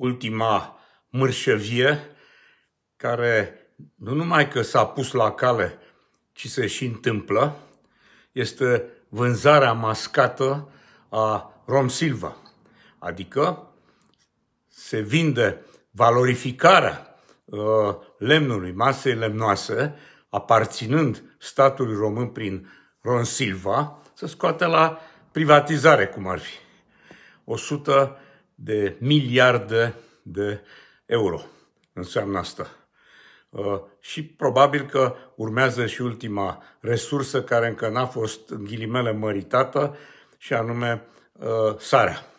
ultima mârșăvie, care nu numai că s-a pus la cale, ci se și întâmplă, este vânzarea mascată a Rom Silva. Adică se vinde valorificarea uh, lemnului, masei lemnoase, aparținând statului român prin Ron Silva, să scoate la privatizare, cum ar fi. 100 de miliarde de euro. Înseamnă asta. Uh, și probabil că urmează și ultima resursă care încă n-a fost în ghilimele măritată, și anume uh, sarea.